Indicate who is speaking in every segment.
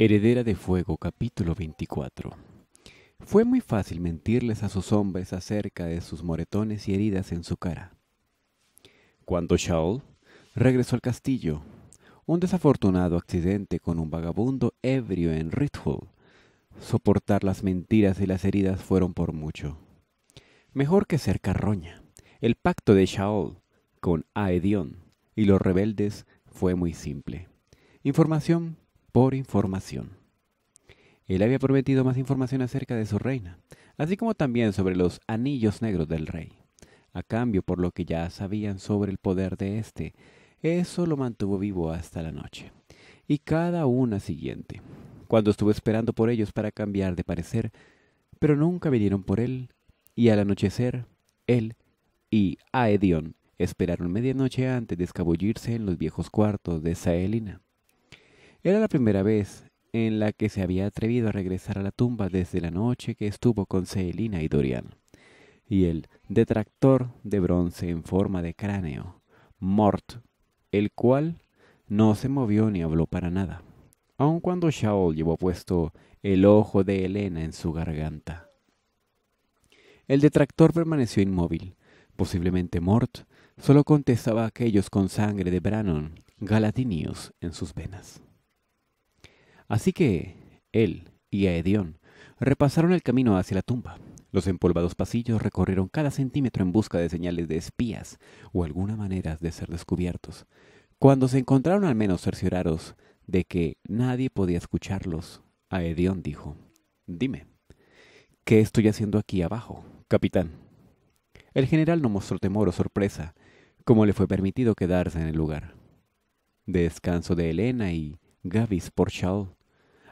Speaker 1: Heredera de Fuego, capítulo 24. Fue muy fácil mentirles a sus hombres acerca de sus moretones y heridas en su cara. Cuando Shaol regresó al castillo, un desafortunado accidente con un vagabundo ebrio en Rithul, soportar las mentiras y las heridas fueron por mucho. Mejor que ser carroña. El pacto de Shaol con Aedion y los rebeldes fue muy simple. Información por información. Él había prometido más información acerca de su reina, así como también sobre los anillos negros del rey. A cambio por lo que ya sabían sobre el poder de éste, eso lo mantuvo vivo hasta la noche, y cada una siguiente, cuando estuvo esperando por ellos para cambiar de parecer, pero nunca vinieron por él, y al anochecer, él y Aedion esperaron medianoche antes de escabullirse en los viejos cuartos de Saelina. Era la primera vez en la que se había atrevido a regresar a la tumba desde la noche que estuvo con Celina y Dorian. Y el detractor de bronce en forma de cráneo, Mort, el cual no se movió ni habló para nada, aun cuando Shaol llevó puesto el ojo de Elena en su garganta. El detractor permaneció inmóvil. Posiblemente Mort solo contestaba a aquellos con sangre de Branon Galatinius, en sus venas. Así que él y Aedión repasaron el camino hacia la tumba. Los empolvados pasillos recorrieron cada centímetro en busca de señales de espías o alguna manera de ser descubiertos. Cuando se encontraron al menos cerciorados de que nadie podía escucharlos, Aedión dijo, Dime, ¿qué estoy haciendo aquí abajo, capitán? El general no mostró temor o sorpresa, como le fue permitido quedarse en el lugar. Descanso de Elena y Gavis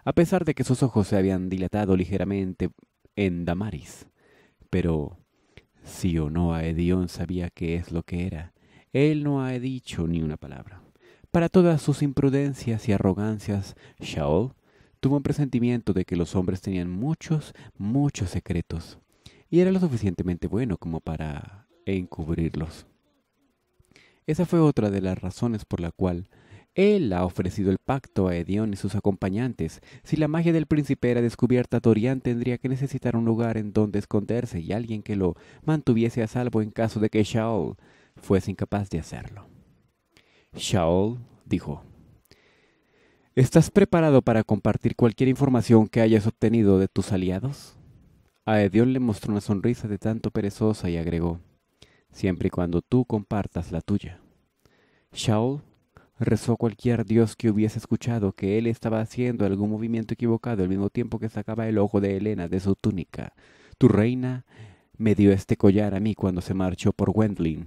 Speaker 1: a pesar de que sus ojos se habían dilatado ligeramente en Damaris. Pero si o no a sabía qué es lo que era, él no ha dicho ni una palabra. Para todas sus imprudencias y arrogancias, Shaol tuvo un presentimiento de que los hombres tenían muchos, muchos secretos, y era lo suficientemente bueno como para encubrirlos. Esa fue otra de las razones por la cual él ha ofrecido el pacto a Edion y sus acompañantes. Si la magia del príncipe era descubierta, Dorian tendría que necesitar un lugar en donde esconderse y alguien que lo mantuviese a salvo en caso de que Shaol fuese incapaz de hacerlo. Shaol dijo, ¿Estás preparado para compartir cualquier información que hayas obtenido de tus aliados? A Edión le mostró una sonrisa de tanto perezosa y agregó, siempre y cuando tú compartas la tuya. Shaol Rezó cualquier dios que hubiese escuchado que él estaba haciendo algún movimiento equivocado al mismo tiempo que sacaba el ojo de Helena de su túnica. Tu reina me dio este collar a mí cuando se marchó por Wendling.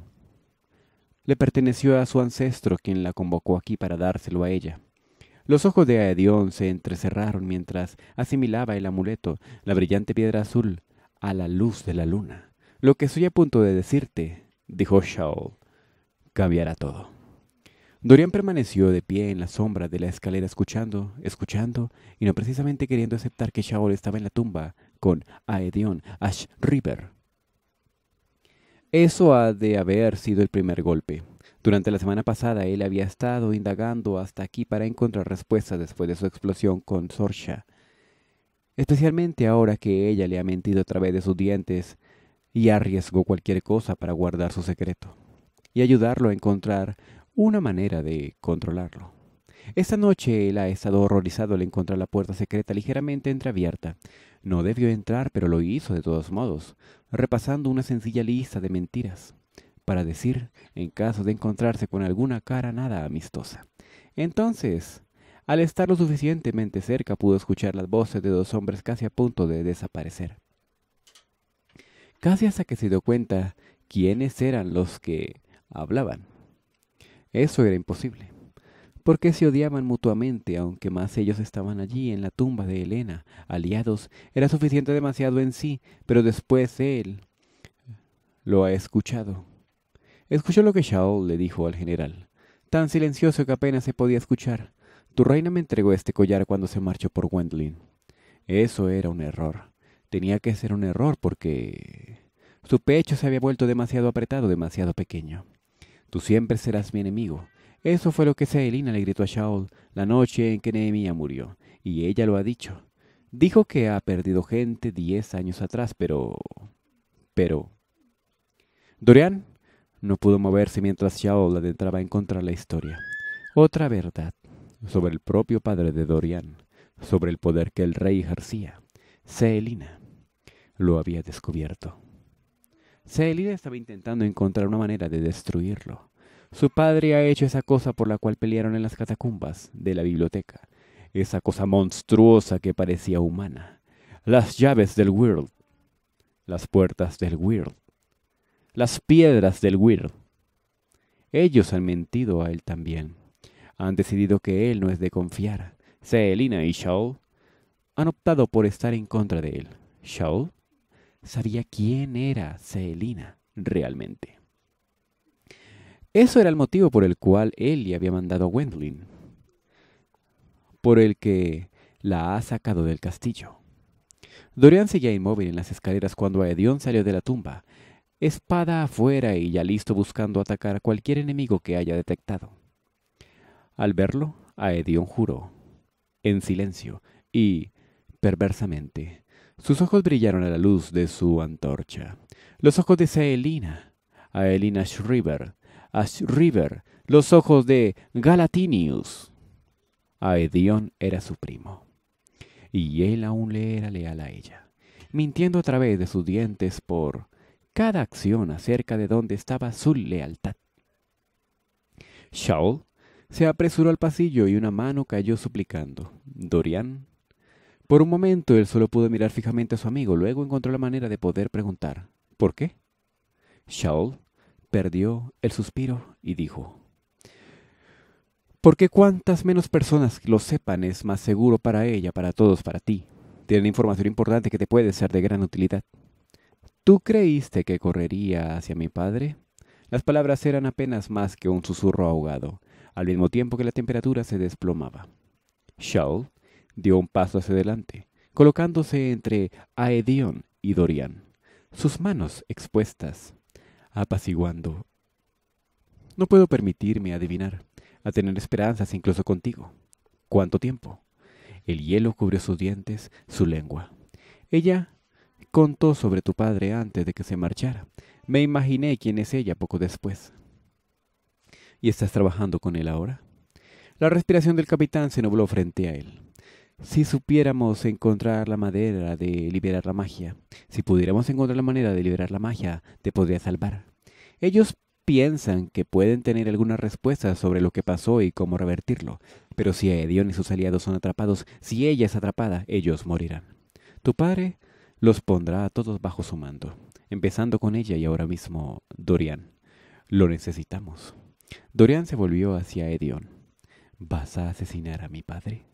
Speaker 1: Le perteneció a su ancestro quien la convocó aquí para dárselo a ella. Los ojos de Aedion se entrecerraron mientras asimilaba el amuleto, la brillante piedra azul, a la luz de la luna. Lo que estoy a punto de decirte, dijo Shaol, cambiará todo. Dorian permaneció de pie en la sombra de la escalera escuchando, escuchando, y no precisamente queriendo aceptar que Shaol estaba en la tumba con Aedion Ash River. Eso ha de haber sido el primer golpe. Durante la semana pasada él había estado indagando hasta aquí para encontrar respuestas después de su explosión con Sorsha. Especialmente ahora que ella le ha mentido a través de sus dientes y arriesgó cualquier cosa para guardar su secreto y ayudarlo a encontrar una manera de controlarlo. Esta noche él ha estado horrorizado al encontrar la puerta secreta ligeramente entreabierta. No debió entrar, pero lo hizo de todos modos, repasando una sencilla lista de mentiras, para decir en caso de encontrarse con alguna cara nada amistosa. Entonces, al estar lo suficientemente cerca, pudo escuchar las voces de dos hombres casi a punto de desaparecer. Casi hasta que se dio cuenta quiénes eran los que hablaban. Eso era imposible, porque se odiaban mutuamente, aunque más ellos estaban allí en la tumba de Helena, aliados, era suficiente demasiado en sí, pero después él lo ha escuchado. Escuchó lo que Shaol le dijo al general, tan silencioso que apenas se podía escuchar. Tu reina me entregó este collar cuando se marchó por wendling Eso era un error. Tenía que ser un error porque... Su pecho se había vuelto demasiado apretado, demasiado pequeño. Tú siempre serás mi enemigo. Eso fue lo que Celina le gritó a Shaol la noche en que Nehemia murió, y ella lo ha dicho. Dijo que ha perdido gente diez años atrás, pero... pero... Dorian no pudo moverse mientras Shaol adentraba en contra la historia. Otra verdad sobre el propio padre de Dorian, sobre el poder que el rey ejercía. Celina lo había descubierto. Celia estaba intentando encontrar una manera de destruirlo. Su padre ha hecho esa cosa por la cual pelearon en las catacumbas de la biblioteca, esa cosa monstruosa que parecía humana. Las llaves del World, las puertas del World, las piedras del World. Ellos han mentido a él también. Han decidido que él no es de confiar. Selina y Shaul han optado por estar en contra de él. Shaul sabía quién era Celina realmente. Eso era el motivo por el cual él le había mandado a Gwendolyn, por el que la ha sacado del castillo. Dorian seguía inmóvil en las escaleras cuando Aedion salió de la tumba, espada afuera y ya listo buscando atacar a cualquier enemigo que haya detectado. Al verlo, Aedion juró, en silencio y, perversamente, sus ojos brillaron a la luz de su antorcha. Los ojos de a Aelina Shriver, a Shriver, los ojos de Galatinius. Aedion era su primo. Y él aún le era leal a ella, mintiendo a través de sus dientes por cada acción acerca de dónde estaba su lealtad. Shaul se apresuró al pasillo y una mano cayó suplicando. Dorian por un momento él solo pudo mirar fijamente a su amigo, luego encontró la manera de poder preguntar ¿Por qué? Shaol perdió el suspiro y dijo Porque cuantas menos personas lo sepan es más seguro para ella, para todos, para ti. Tienen información importante que te puede ser de gran utilidad. ¿Tú creíste que correría hacia mi padre? Las palabras eran apenas más que un susurro ahogado, al mismo tiempo que la temperatura se desplomaba. Shaul dio un paso hacia adelante, colocándose entre Aedion y Dorian, sus manos expuestas, apaciguando. No puedo permitirme adivinar, a tener esperanzas incluso contigo. ¿Cuánto tiempo? El hielo cubrió sus dientes, su lengua. Ella contó sobre tu padre antes de que se marchara. Me imaginé quién es ella poco después. ¿Y estás trabajando con él ahora? La respiración del capitán se nubló frente a él. Si supiéramos encontrar la manera de liberar la magia, si pudiéramos encontrar la manera de liberar la magia, te podría salvar. Ellos piensan que pueden tener alguna respuesta sobre lo que pasó y cómo revertirlo, pero si Edion y sus aliados son atrapados, si ella es atrapada, ellos morirán. Tu padre los pondrá a todos bajo su mando, empezando con ella y ahora mismo Dorian. Lo necesitamos. Dorian se volvió hacia Edion. ¿Vas a asesinar a mi padre?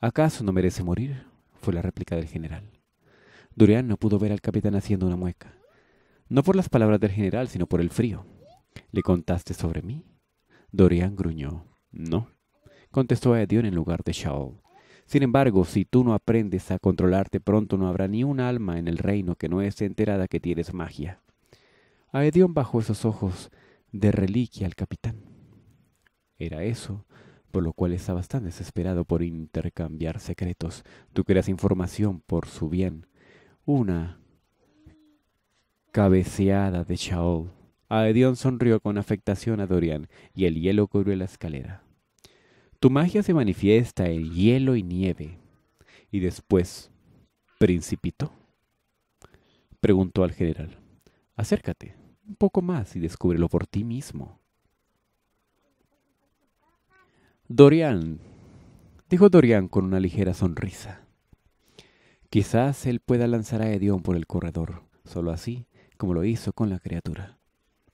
Speaker 1: ¿Acaso no merece morir? fue la réplica del general. Dorian no pudo ver al capitán haciendo una mueca. No por las palabras del general, sino por el frío. ¿Le contaste sobre mí? Dorian gruñó. No, contestó Aedion en lugar de Shaol. Sin embargo, si tú no aprendes a controlarte pronto no habrá ni un alma en el reino que no esté enterada que tienes magia. Aedion bajó esos ojos de reliquia al capitán. Era eso por lo cual estaba tan desesperado por intercambiar secretos. Tú creas información por su bien. Una cabeceada de Shaol. Aedion sonrió con afectación a Dorian y el hielo cubrió la escalera. Tu magia se manifiesta en hielo y nieve. Y después, principito, preguntó al general. Acércate un poco más y descúbrelo por ti mismo. Dorian, dijo Dorian con una ligera sonrisa. Quizás él pueda lanzar a Edion por el corredor, solo así como lo hizo con la criatura.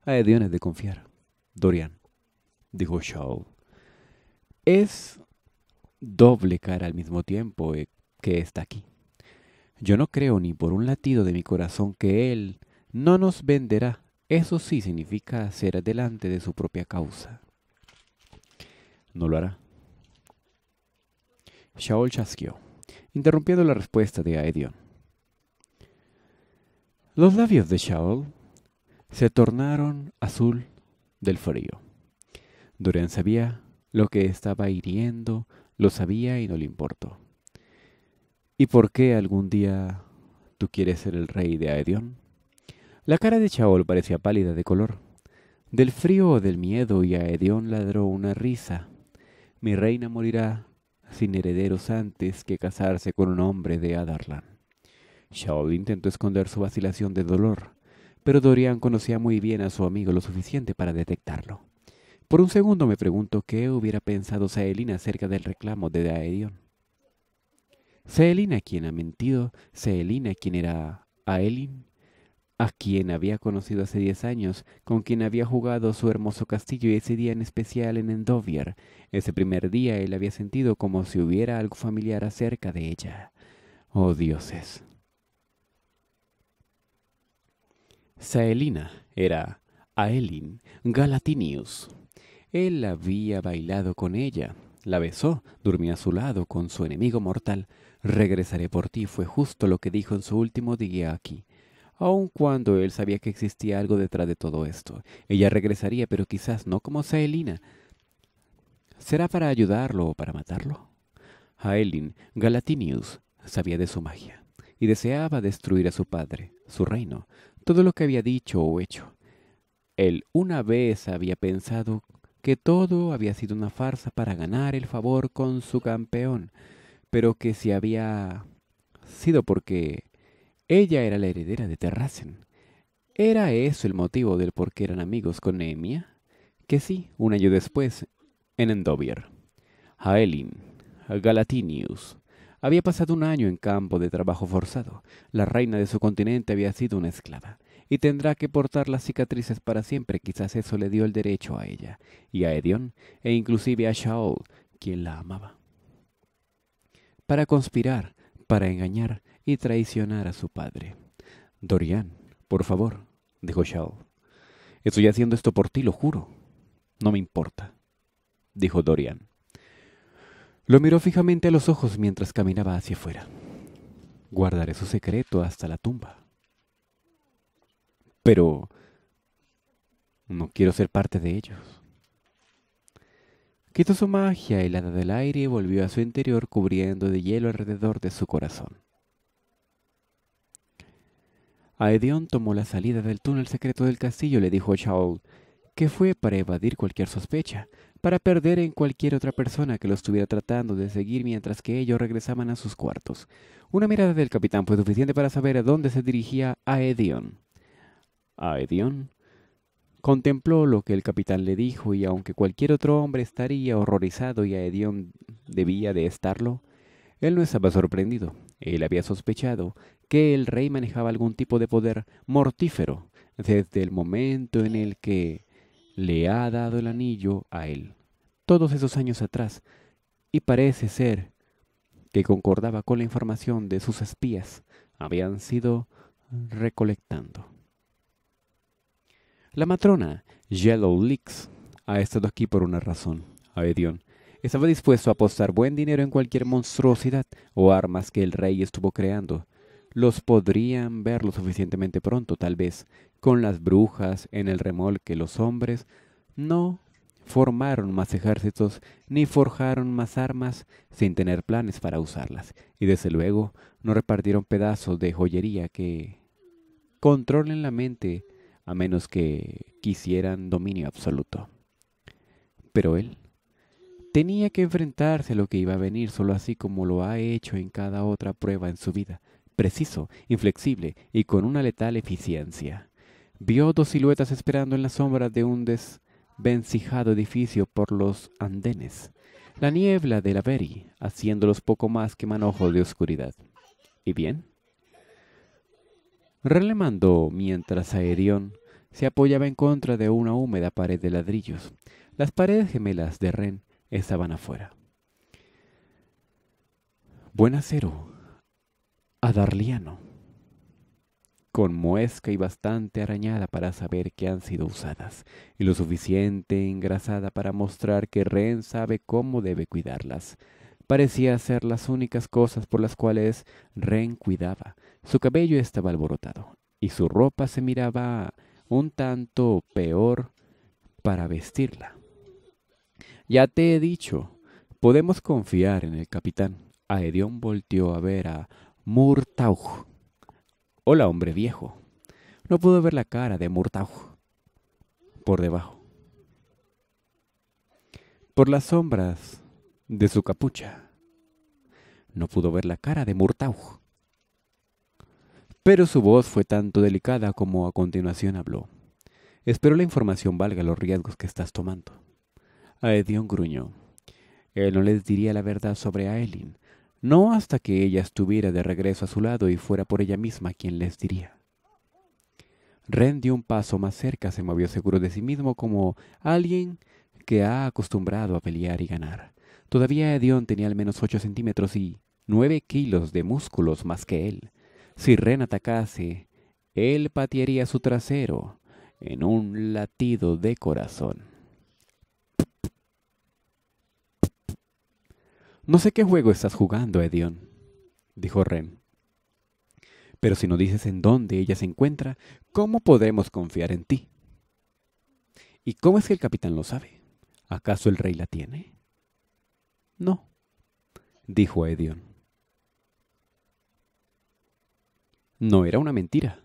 Speaker 1: A Edion es de confiar. Dorian, dijo Shaw. Es doble cara al mismo tiempo eh, que está aquí. Yo no creo ni por un latido de mi corazón que él no nos venderá. Eso sí significa ser adelante de su propia causa no lo hará. Shaol chasqueó, interrumpiendo la respuesta de Aedion. Los labios de Shaol se tornaron azul del frío. Dorian sabía lo que estaba hiriendo, lo sabía y no le importó. ¿Y por qué algún día tú quieres ser el rey de Aedion? La cara de Shaol parecía pálida de color, del frío o del miedo, y Aedion ladró una risa mi reina morirá sin herederos antes que casarse con un hombre de Adarlan. Shaw intentó esconder su vacilación de dolor, pero Dorian conocía muy bien a su amigo lo suficiente para detectarlo. Por un segundo me pregunto qué hubiera pensado Saelina acerca del reclamo de Daedion. Saelina quien ha mentido, Saelina quien era Aelin, a quien había conocido hace diez años, con quien había jugado su hermoso castillo ese día en especial en Endovier. Ese primer día él había sentido como si hubiera algo familiar acerca de ella. Oh dioses. Saelina era Aelin Galatinius. Él había bailado con ella, la besó, durmió a su lado con su enemigo mortal. Regresaré por ti fue justo lo que dijo en su último día aquí aun cuando él sabía que existía algo detrás de todo esto. Ella regresaría, pero quizás no como Saelina. ¿Será para ayudarlo o para matarlo? Aelin, Galatinius, sabía de su magia y deseaba destruir a su padre, su reino, todo lo que había dicho o hecho. Él una vez había pensado que todo había sido una farsa para ganar el favor con su campeón, pero que si había sido porque ella era la heredera de Terrasen. ¿Era eso el motivo del por qué eran amigos con Nehemia? Que sí, un año después, en Endovier. Aelin, Galatinius, había pasado un año en campo de trabajo forzado. La reina de su continente había sido una esclava, y tendrá que portar las cicatrices para siempre. Quizás eso le dio el derecho a ella, y a Edion, e inclusive a Shaol, quien la amaba. Para conspirar, para engañar, y traicionar a su padre. Dorian, por favor, dijo Shao. Estoy haciendo esto por ti, lo juro. No me importa, dijo Dorian. Lo miró fijamente a los ojos mientras caminaba hacia afuera. Guardaré su secreto hasta la tumba. Pero... No quiero ser parte de ellos. Quitó su magia helada del aire y volvió a su interior cubriendo de hielo alrededor de su corazón. Aedion tomó la salida del túnel secreto del castillo, le dijo Shaol, que fue para evadir cualquier sospecha, para perder en cualquier otra persona que lo estuviera tratando de seguir mientras que ellos regresaban a sus cuartos. Una mirada del capitán fue suficiente para saber a dónde se dirigía Aedion. Aedion contempló lo que el capitán le dijo y aunque cualquier otro hombre estaría horrorizado y Aedion debía de estarlo, él no estaba sorprendido. Él había sospechado que el rey manejaba algún tipo de poder mortífero desde el momento en el que le ha dado el anillo a él, todos esos años atrás, y parece ser que concordaba con la información de sus espías, habían sido recolectando. La matrona, Yellow Leaks, ha estado aquí por una razón, a Estaba dispuesto a apostar buen dinero en cualquier monstruosidad o armas que el rey estuvo creando, los podrían ver lo suficientemente pronto, tal vez, con las brujas en el remolque, los hombres no formaron más ejércitos ni forjaron más armas sin tener planes para usarlas, y desde luego no repartieron pedazos de joyería que controlen la mente a menos que quisieran dominio absoluto. Pero él tenía que enfrentarse a lo que iba a venir solo así como lo ha hecho en cada otra prueba en su vida preciso, inflexible y con una letal eficiencia. Vio dos siluetas esperando en la sombra de un desvencijado edificio por los andenes, la niebla de la Beri, haciéndolos poco más que manojos de oscuridad. ¿Y bien? mandó mientras Aerión se apoyaba en contra de una húmeda pared de ladrillos. Las paredes gemelas de Ren estaban afuera. Buen acero, a Darliano, con muesca y bastante arañada para saber que han sido usadas, y lo suficiente engrasada para mostrar que Ren sabe cómo debe cuidarlas. Parecía ser las únicas cosas por las cuales Ren cuidaba. Su cabello estaba alborotado, y su ropa se miraba un tanto peor para vestirla. Ya te he dicho, podemos confiar en el capitán. Aedion volteó a ver a Murtaugh. Hola, hombre viejo. No pudo ver la cara de Murtaugh por debajo. Por las sombras de su capucha. No pudo ver la cara de Murtaugh. Pero su voz fue tanto delicada como a continuación habló. Espero la información valga los riesgos que estás tomando. Aedion gruñó. Él no les diría la verdad sobre Aelin, no hasta que ella estuviera de regreso a su lado y fuera por ella misma quien les diría. Ren dio un paso más cerca, se movió seguro de sí mismo como alguien que ha acostumbrado a pelear y ganar. Todavía Edion tenía al menos ocho centímetros y nueve kilos de músculos más que él. Si Ren atacase, él patearía su trasero en un latido de corazón. No sé qué juego estás jugando, Edión, dijo Rem. Pero si no dices en dónde ella se encuentra, ¿cómo podremos confiar en ti? ¿Y cómo es que el capitán lo sabe? ¿Acaso el rey la tiene? No, dijo Edión. No era una mentira,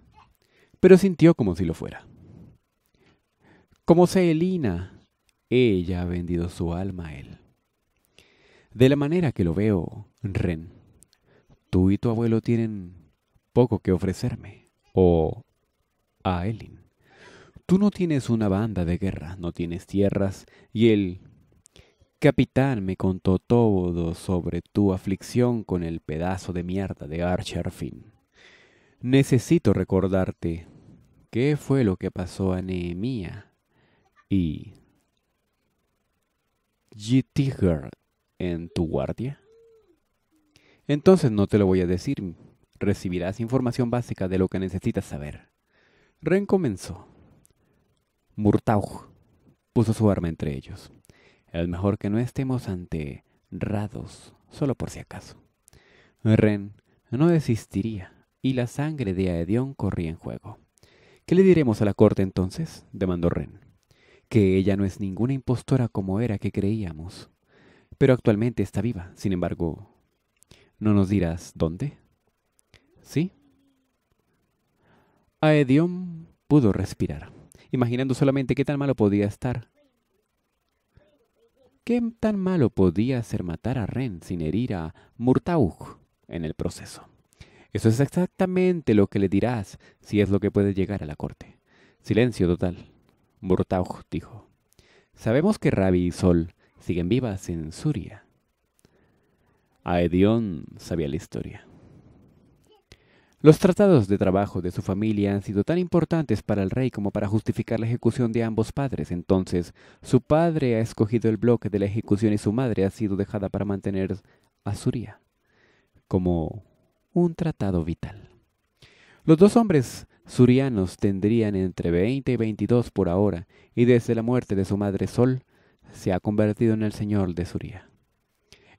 Speaker 1: pero sintió como si lo fuera. Como Celina, ella ha vendido su alma a él. De la manera que lo veo, Ren, tú y tu abuelo tienen poco que ofrecerme. O a Elin. Tú no tienes una banda de guerra, no tienes tierras, y el capitán me contó todo sobre tu aflicción con el pedazo de mierda de Archer Finn. Necesito recordarte qué fue lo que pasó a Nehemia y en tu guardia? Entonces no te lo voy a decir. Recibirás información básica de lo que necesitas saber. Ren comenzó. Murtaugh puso su arma entre ellos. Es mejor que no estemos ante Rados, solo por si acaso. Ren no desistiría y la sangre de Aedion corría en juego. ¿Qué le diremos a la corte entonces? demandó Ren. Que ella no es ninguna impostora como era que creíamos pero actualmente está viva. Sin embargo, ¿no nos dirás dónde? ¿Sí? Aedion pudo respirar, imaginando solamente qué tan malo podía estar. ¿Qué tan malo podía ser matar a Ren sin herir a Murtaug en el proceso? Eso es exactamente lo que le dirás si es lo que puede llegar a la corte. Silencio total, Murtaug dijo. Sabemos que Rabi y Sol siguen vivas en Suria. Aedion sabía la historia. Los tratados de trabajo de su familia han sido tan importantes para el rey como para justificar la ejecución de ambos padres. Entonces, su padre ha escogido el bloque de la ejecución y su madre ha sido dejada para mantener a Suria como un tratado vital. Los dos hombres surianos tendrían entre 20 y 22 por ahora, y desde la muerte de su madre Sol, se ha convertido en el señor de Suria.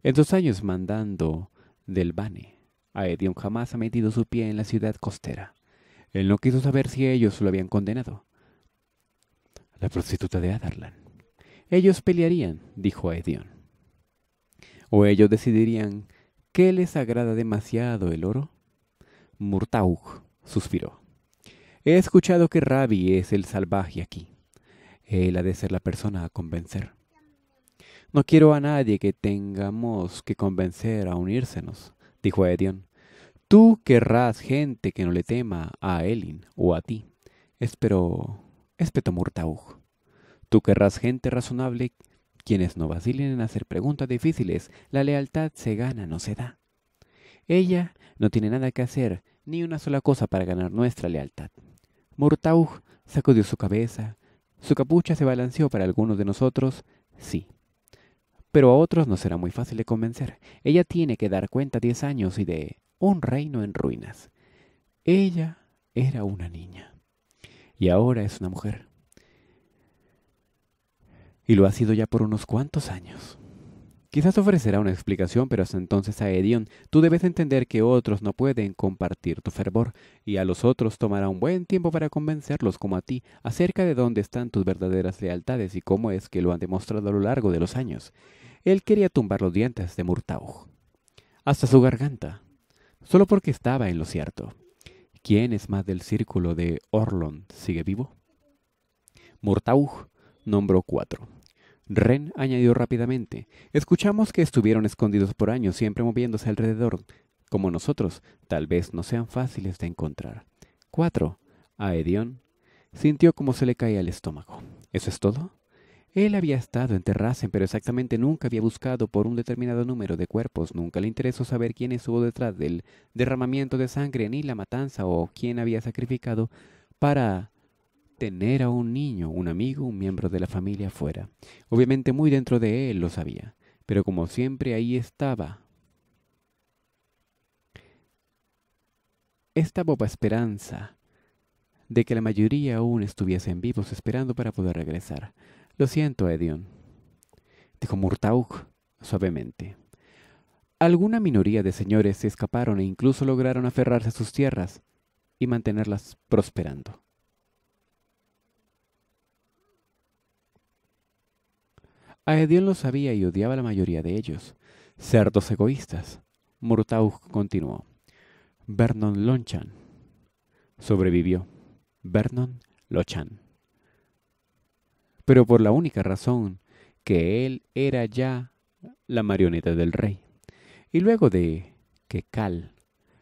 Speaker 1: En dos años mandando del Bane, Aedion jamás ha metido su pie en la ciudad costera. Él no quiso saber si ellos lo habían condenado. La prostituta de Adarlan. Ellos pelearían, dijo Aedion. O ellos decidirían qué les agrada demasiado el oro. Murtaug suspiró. He escuchado que Rabi es el salvaje aquí. Él ha de ser la persona a convencer. No quiero a nadie que tengamos que convencer a unírsenos, dijo Edion. Tú querrás gente que no le tema a Elin o a ti. Espero. Murtaug. Tú querrás gente razonable, quienes no vacilen en hacer preguntas difíciles. La lealtad se gana, no se da. Ella no tiene nada que hacer, ni una sola cosa para ganar nuestra lealtad. Murtaug sacudió su cabeza. Su capucha se balanceó para algunos de nosotros, sí. Pero a otros no será muy fácil de convencer. Ella tiene que dar cuenta diez años y de un reino en ruinas. Ella era una niña y ahora es una mujer. Y lo ha sido ya por unos cuantos años. Quizás ofrecerá una explicación, pero hasta entonces a Edion tú debes entender que otros no pueden compartir tu fervor, y a los otros tomará un buen tiempo para convencerlos como a ti acerca de dónde están tus verdaderas lealtades y cómo es que lo han demostrado a lo largo de los años él quería tumbar los dientes de Murtaugh, hasta su garganta, solo porque estaba en lo cierto. ¿Quién es más del círculo de Orlon sigue vivo? Murtaugh nombró cuatro. Ren añadió rápidamente, escuchamos que estuvieron escondidos por años, siempre moviéndose alrededor. Como nosotros, tal vez no sean fáciles de encontrar. Cuatro. Aedion sintió como se le caía el estómago. ¿Eso es todo? Él había estado en Terrasen, pero exactamente nunca había buscado por un determinado número de cuerpos, nunca le interesó saber quién estuvo detrás del derramamiento de sangre ni la matanza o quién había sacrificado para tener a un niño, un amigo, un miembro de la familia afuera. Obviamente muy dentro de él lo sabía, pero como siempre ahí estaba. Esta boba esperanza de que la mayoría aún estuviesen vivos esperando para poder regresar. Lo siento, Edion, dijo Murtaug suavemente. Alguna minoría de señores se escaparon e incluso lograron aferrarse a sus tierras y mantenerlas prosperando. Edion lo sabía y odiaba a la mayoría de ellos. Cerdos egoístas. Murtaug continuó. Vernon Lonchan sobrevivió. Vernon Lochan pero por la única razón que él era ya la marioneta del rey. Y luego de que Cal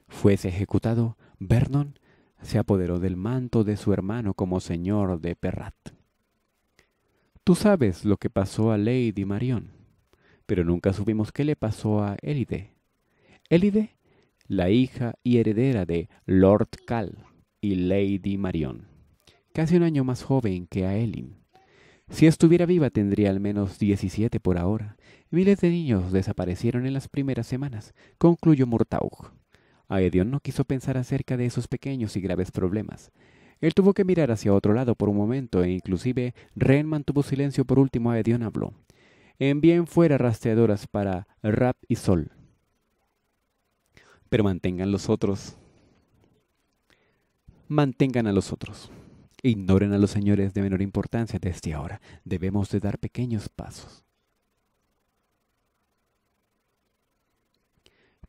Speaker 1: fuese ejecutado, Vernon se apoderó del manto de su hermano como señor de Perrat. Tú sabes lo que pasó a Lady Marion, pero nunca supimos qué le pasó a Elide. Elide, la hija y heredera de Lord Cal y Lady Marion, casi un año más joven que a Elin. Si estuviera viva tendría al menos 17 por ahora. Miles de niños desaparecieron en las primeras semanas, concluyó Murtaugh. Aedion no quiso pensar acerca de esos pequeños y graves problemas. Él tuvo que mirar hacia otro lado por un momento e inclusive Ren mantuvo silencio por último Aedion habló. Envíen fuera rastreadoras para Rap y Sol. Pero mantengan los otros. Mantengan a los otros. Ignoren a los señores de menor importancia desde ahora. Debemos de dar pequeños pasos.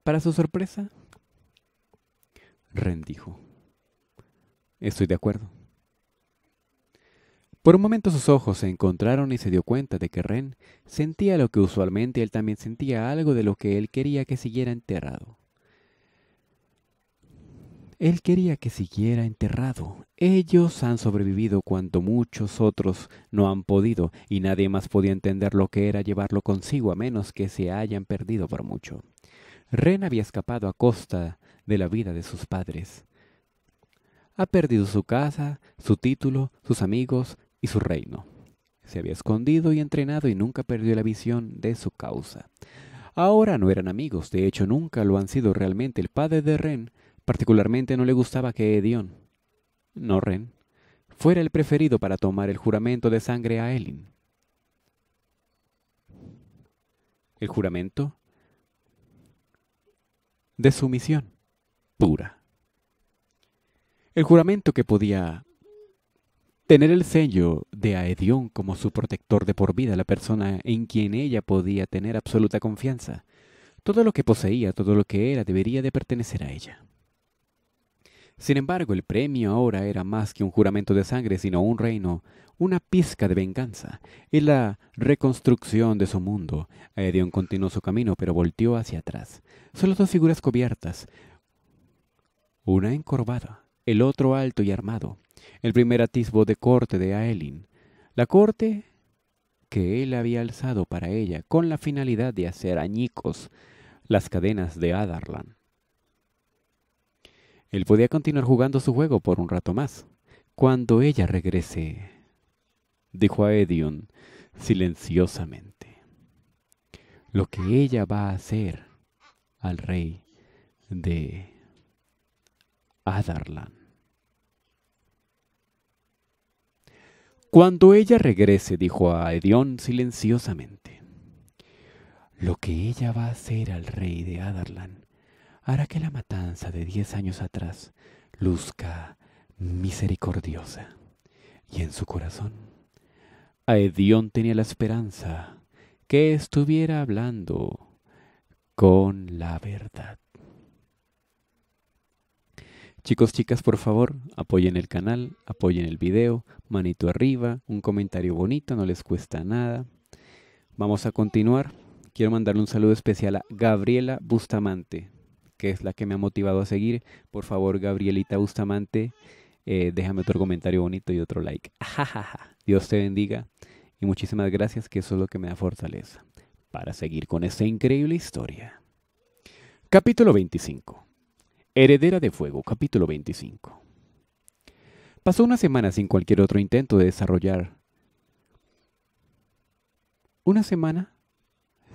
Speaker 1: Para su sorpresa, Ren dijo, estoy de acuerdo. Por un momento sus ojos se encontraron y se dio cuenta de que Ren sentía lo que usualmente él también sentía, algo de lo que él quería que siguiera enterrado. Él quería que siguiera enterrado. Ellos han sobrevivido cuanto muchos otros no han podido, y nadie más podía entender lo que era llevarlo consigo a menos que se hayan perdido por mucho. Ren había escapado a costa de la vida de sus padres. Ha perdido su casa, su título, sus amigos y su reino. Se había escondido y entrenado y nunca perdió la visión de su causa. Ahora no eran amigos, de hecho nunca lo han sido realmente. El padre de Ren Particularmente no le gustaba que Edión, Norren, fuera el preferido para tomar el juramento de sangre a Elin. El juramento de sumisión pura. El juramento que podía tener el sello de Aedion como su protector de por vida, la persona en quien ella podía tener absoluta confianza. Todo lo que poseía, todo lo que era, debería de pertenecer a ella. Sin embargo, el premio ahora era más que un juramento de sangre, sino un reino, una pizca de venganza y la reconstrucción de su mundo. Aedion eh, continuó su camino, pero volteó hacia atrás. Solo dos figuras cubiertas, una encorvada, el otro alto y armado. El primer atisbo de corte de Aelin. La corte que él había alzado para ella con la finalidad de hacer añicos las cadenas de Adarlan. Él podía continuar jugando su juego por un rato más. Cuando ella regrese, dijo a Edion silenciosamente. Lo que ella va a hacer al rey de Adarlan. Cuando ella regrese, dijo a Edion silenciosamente, lo que ella va a hacer al rey de Adarlan hará que la matanza de diez años atrás luzca misericordiosa. Y en su corazón, Aedión tenía la esperanza que estuviera hablando con la verdad. Chicos, chicas, por favor, apoyen el canal, apoyen el video, manito arriba, un comentario bonito, no les cuesta nada. Vamos a continuar. Quiero mandarle un saludo especial a Gabriela Bustamante, que es la que me ha motivado a seguir. Por favor, Gabrielita Bustamante, eh, déjame otro comentario bonito y otro like. Dios te bendiga y muchísimas gracias, que eso es lo que me da fortaleza para seguir con esta increíble historia. Capítulo 25. Heredera de Fuego, capítulo 25. Pasó una semana sin cualquier otro intento de desarrollar. Una semana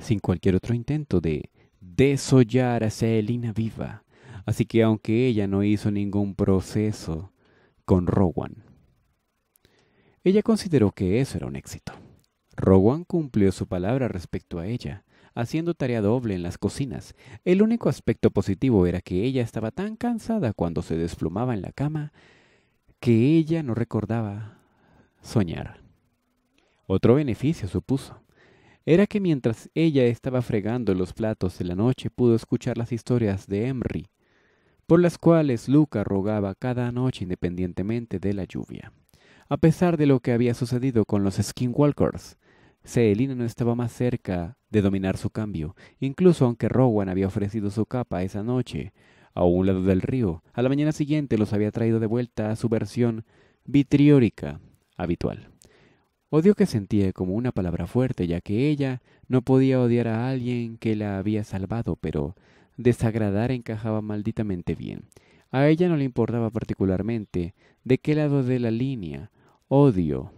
Speaker 1: sin cualquier otro intento de desollar a Selina viva. Así que aunque ella no hizo ningún proceso con Rowan, ella consideró que eso era un éxito. Rowan cumplió su palabra respecto a ella, haciendo tarea doble en las cocinas. El único aspecto positivo era que ella estaba tan cansada cuando se desplumaba en la cama que ella no recordaba soñar. Otro beneficio supuso era que mientras ella estaba fregando los platos de la noche pudo escuchar las historias de Emry, por las cuales Luca rogaba cada noche independientemente de la lluvia. A pesar de lo que había sucedido con los Skinwalkers, Celina no estaba más cerca de dominar su cambio, incluso aunque Rowan había ofrecido su capa esa noche, a un lado del río, a la mañana siguiente los había traído de vuelta a su versión vitriórica habitual. Odio que sentía como una palabra fuerte, ya que ella no podía odiar a alguien que la había salvado, pero desagradar encajaba malditamente bien. A ella no le importaba particularmente de qué lado de la línea, odio,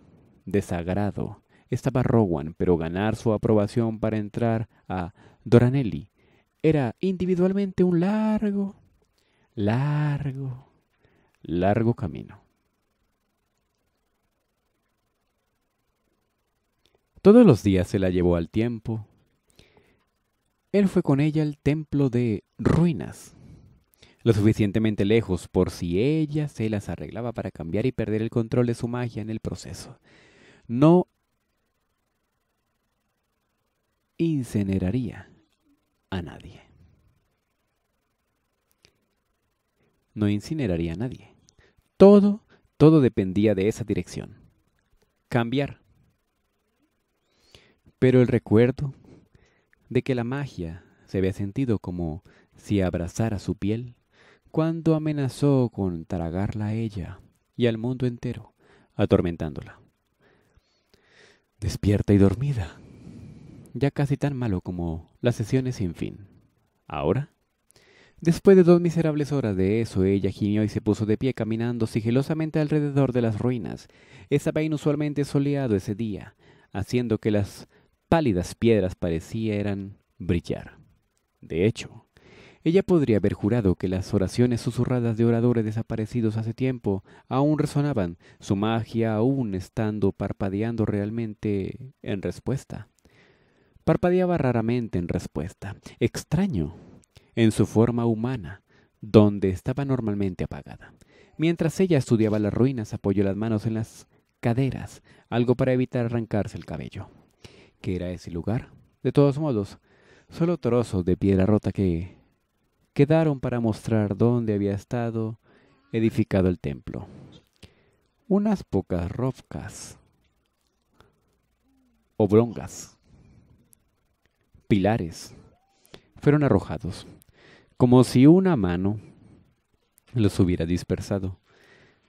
Speaker 1: desagrado, estaba Rowan, pero ganar su aprobación para entrar a Doranelli era individualmente un largo, largo, largo camino. Todos los días se la llevó al tiempo. Él fue con ella al templo de ruinas, lo suficientemente lejos por si ella se las arreglaba para cambiar y perder el control de su magia en el proceso. No incineraría a nadie. No incineraría a nadie. Todo, todo dependía de esa dirección. Cambiar. Pero el recuerdo de que la magia se había sentido como si abrazara su piel, cuando amenazó con tragarla a ella y al mundo entero, atormentándola. Despierta y dormida, ya casi tan malo como las sesiones sin fin. Ahora, después de dos miserables horas de eso, ella gimió y se puso de pie caminando sigilosamente alrededor de las ruinas. Estaba inusualmente soleado ese día, haciendo que las pálidas piedras parecieran brillar. De hecho, ella podría haber jurado que las oraciones susurradas de oradores desaparecidos hace tiempo aún resonaban, su magia aún estando parpadeando realmente en respuesta. Parpadeaba raramente en respuesta, extraño, en su forma humana, donde estaba normalmente apagada. Mientras ella estudiaba las ruinas, apoyó las manos en las caderas, algo para evitar arrancarse el cabello que era ese lugar? De todos modos, solo trozos de piedra rota que quedaron para mostrar dónde había estado edificado el templo. Unas pocas rocas oblongas, pilares, fueron arrojados, como si una mano los hubiera dispersado.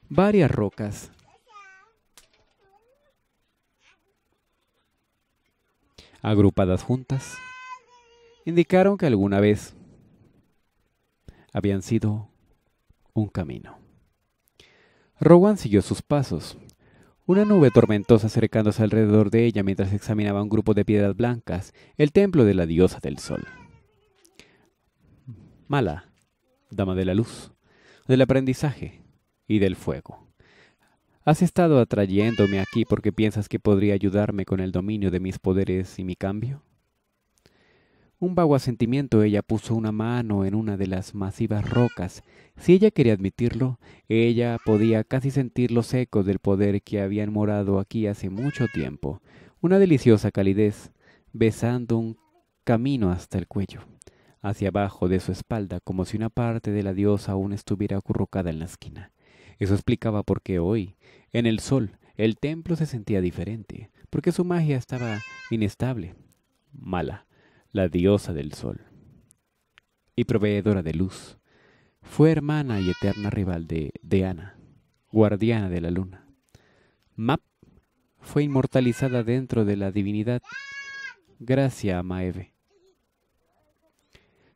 Speaker 1: Varias rocas agrupadas juntas, indicaron que alguna vez habían sido un camino. Rowan siguió sus pasos. Una nube tormentosa acercándose alrededor de ella mientras examinaba un grupo de piedras blancas, el templo de la diosa del sol. Mala, dama de la luz, del aprendizaje y del fuego. Has estado atrayéndome aquí porque piensas que podría ayudarme con el dominio de mis poderes y mi cambio. Un vago asentimiento ella puso una mano en una de las masivas rocas. Si ella quería admitirlo, ella podía casi sentir los ecos del poder que habían morado aquí hace mucho tiempo, una deliciosa calidez, besando un camino hasta el cuello, hacia abajo de su espalda, como si una parte de la diosa aún estuviera acurrucada en la esquina. Eso explicaba por qué hoy, en el sol, el templo se sentía diferente, porque su magia estaba inestable. Mala, la diosa del sol. Y proveedora de luz. Fue hermana y eterna rival de Deana, guardiana de la luna. Map fue inmortalizada dentro de la divinidad. Gracias a Maeve.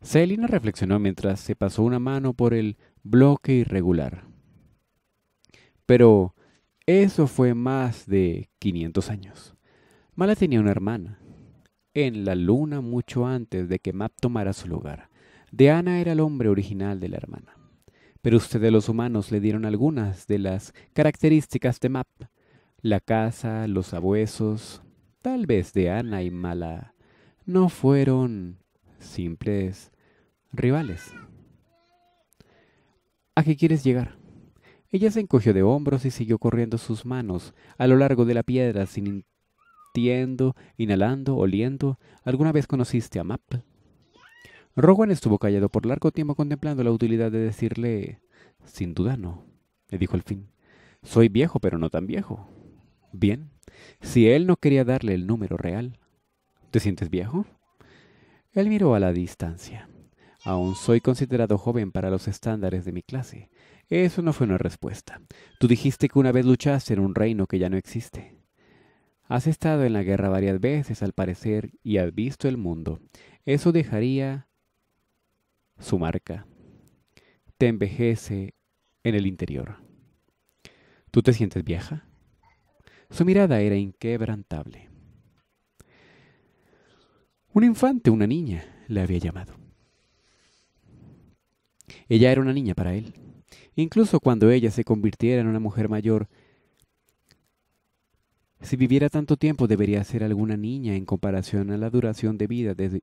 Speaker 1: Selina reflexionó mientras se pasó una mano por el bloque irregular. Pero eso fue más de 500 años. Mala tenía una hermana. En la luna mucho antes de que Map tomara su lugar. de ana era el hombre original de la hermana. Pero ustedes los humanos le dieron algunas de las características de Map. La casa, los abuesos, tal vez de ana y Mala no fueron simples rivales. ¿A qué quieres llegar? Ella se encogió de hombros y siguió corriendo sus manos a lo largo de la piedra, sintiendo, inhalando, oliendo. ¿Alguna vez conociste a Map? Rowan estuvo callado por largo tiempo contemplando la utilidad de decirle, sin duda no, le dijo al fin. Soy viejo, pero no tan viejo. Bien, si él no quería darle el número real. ¿Te sientes viejo? Él miró a la distancia. Aún soy considerado joven para los estándares de mi clase, eso no fue una respuesta. Tú dijiste que una vez luchaste en un reino que ya no existe. Has estado en la guerra varias veces, al parecer, y has visto el mundo. Eso dejaría su marca. Te envejece en el interior. ¿Tú te sientes vieja? Su mirada era inquebrantable. Un infante, una niña, le había llamado. Ella era una niña para él incluso cuando ella se convirtiera en una mujer mayor. Si viviera tanto tiempo debería ser alguna niña en comparación a la duración de vida de,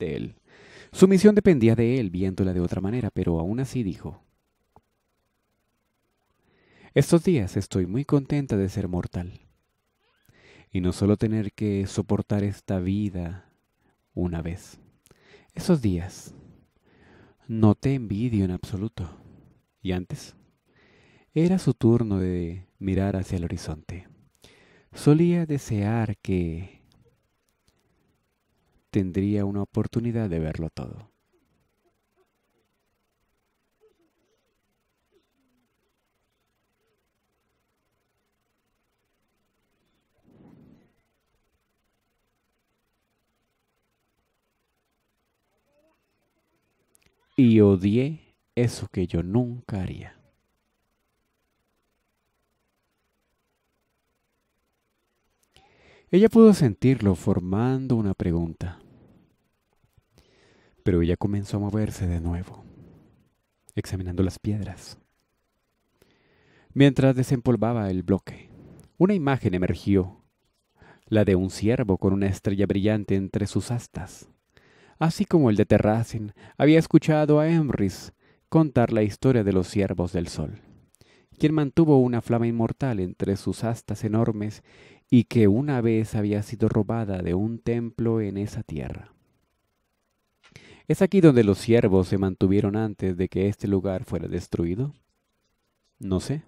Speaker 1: él. Su misión dependía de él, viéndola de otra manera, pero aún así dijo, Estos días estoy muy contenta de ser mortal, y no solo tener que soportar esta vida una vez. Esos días no te envidio en absoluto y antes. Era su turno de mirar hacia el horizonte. Solía desear que tendría una oportunidad de verlo todo. Y odié eso que yo nunca haría. Ella pudo sentirlo formando una pregunta, pero ella comenzó a moverse de nuevo, examinando las piedras. Mientras desempolvaba el bloque, una imagen emergió, la de un ciervo con una estrella brillante entre sus astas así como el de Terracin, había escuchado a Emrys contar la historia de los siervos del sol, quien mantuvo una flama inmortal entre sus astas enormes y que una vez había sido robada de un templo en esa tierra. ¿Es aquí donde los siervos se mantuvieron antes de que este lugar fuera destruido? No sé.